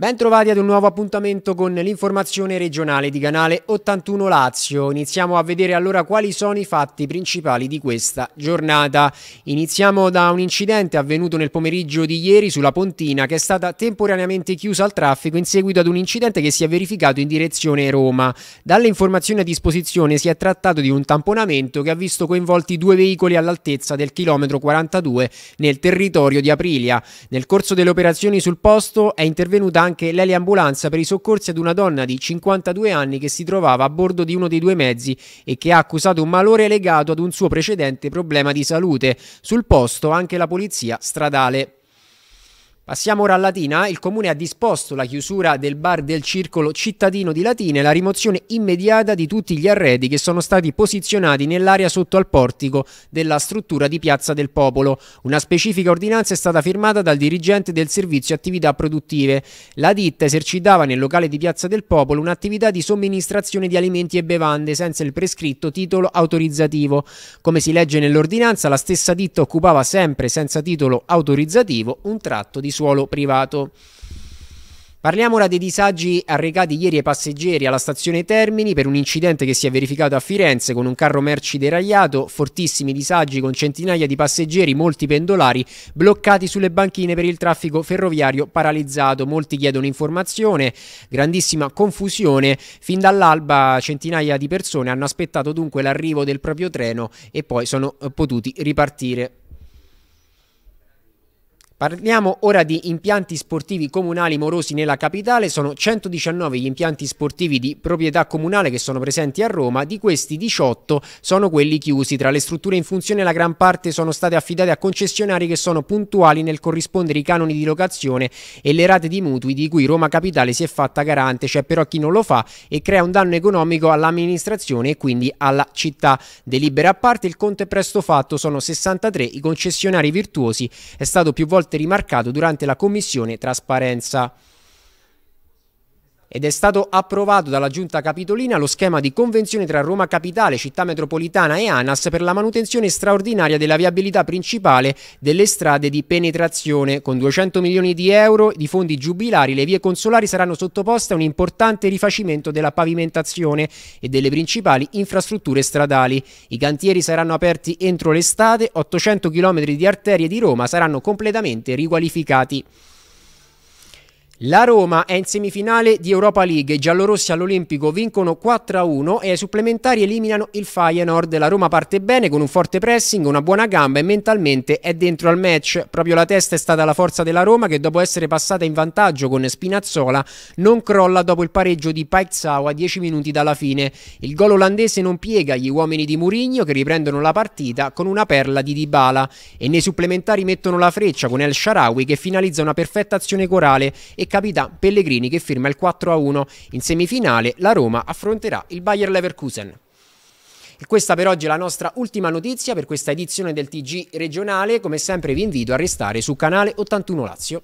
Bentrovati ad un nuovo appuntamento con l'informazione regionale di Canale 81 Lazio. Iniziamo a vedere allora quali sono i fatti principali di questa giornata. Iniziamo da un incidente avvenuto nel pomeriggio di ieri sulla Pontina che è stata temporaneamente chiusa al traffico in seguito ad un incidente che si è verificato in direzione Roma. Dalle informazioni a disposizione si è trattato di un tamponamento che ha visto coinvolti due veicoli all'altezza del chilometro 42 nel territorio di Aprilia. Nel corso delle operazioni sul posto è intervenuta anche anche l'eliambulanza per i soccorsi ad una donna di 52 anni che si trovava a bordo di uno dei due mezzi e che ha accusato un malore legato ad un suo precedente problema di salute. Sul posto anche la polizia stradale. Passiamo ora a Latina. Il comune ha disposto la chiusura del bar del circolo cittadino di Latina e la rimozione immediata di tutti gli arredi che sono stati posizionati nell'area sotto al portico della struttura di Piazza del Popolo. Una specifica ordinanza è stata firmata dal dirigente del servizio attività produttive. La ditta esercitava nel locale di Piazza del Popolo un'attività di somministrazione di alimenti e bevande senza il prescritto titolo autorizzativo. Come si legge nell'ordinanza, la stessa ditta occupava sempre senza titolo autorizzativo un tratto di suolo privato. Parliamo ora dei disagi arrecati ieri ai passeggeri alla stazione Termini per un incidente che si è verificato a Firenze con un carro merci deragliato, fortissimi disagi con centinaia di passeggeri, molti pendolari bloccati sulle banchine per il traffico ferroviario paralizzato, molti chiedono informazione, grandissima confusione, fin dall'alba centinaia di persone hanno aspettato dunque l'arrivo del proprio treno e poi sono eh, potuti ripartire. Parliamo ora di impianti sportivi comunali morosi nella capitale, sono 119 gli impianti sportivi di proprietà comunale che sono presenti a Roma, di questi 18 sono quelli chiusi, tra le strutture in funzione la gran parte sono state affidate a concessionari che sono puntuali nel corrispondere i canoni di locazione e le rate di mutui di cui Roma Capitale si è fatta garante, c'è però chi non lo fa e crea un danno economico all'amministrazione e quindi alla città. Delibera a parte il conto è presto fatto, sono 63 i concessionari virtuosi, è stato più volte volte rimarcato durante la commissione trasparenza ed è stato approvato dalla Giunta Capitolina lo schema di convenzione tra Roma Capitale, Città Metropolitana e ANAS per la manutenzione straordinaria della viabilità principale delle strade di penetrazione. Con 200 milioni di euro di fondi giubilari le vie consolari saranno sottoposte a un importante rifacimento della pavimentazione e delle principali infrastrutture stradali. I cantieri saranno aperti entro l'estate, 800 km di arterie di Roma saranno completamente riqualificati. La Roma è in semifinale di Europa League, i giallorossi all'Olimpico vincono 4-1 e ai supplementari eliminano il Feyenoord. La Roma parte bene con un forte pressing, una buona gamba e mentalmente è dentro al match. Proprio la testa è stata la forza della Roma che dopo essere passata in vantaggio con Spinazzola non crolla dopo il pareggio di Paixao a 10 minuti dalla fine. Il gol olandese non piega gli uomini di Murigno che riprendono la partita con una perla di Dybala e nei supplementari mettono la freccia con El Sharawi che finalizza una perfetta azione corale e capità Pellegrini che firma il 4-1. In semifinale la Roma affronterà il Bayer Leverkusen. E questa per oggi è la nostra ultima notizia per questa edizione del TG regionale. Come sempre vi invito a restare su canale 81 Lazio.